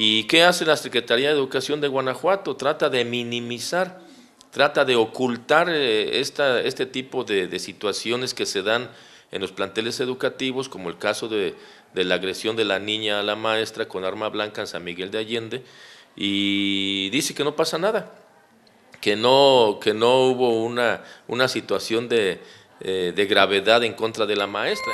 ¿Y qué hace la Secretaría de Educación de Guanajuato? Trata de minimizar, trata de ocultar eh, esta, este tipo de, situaciones que se dan en los planteles educativos, como el caso de, la agresión de la niña a la maestra con arma blanca en San Miguel de Allende, y dice que no pasa nada, que no, que no hubo una, una situación de, eh, de gravedad en contra de la maestra.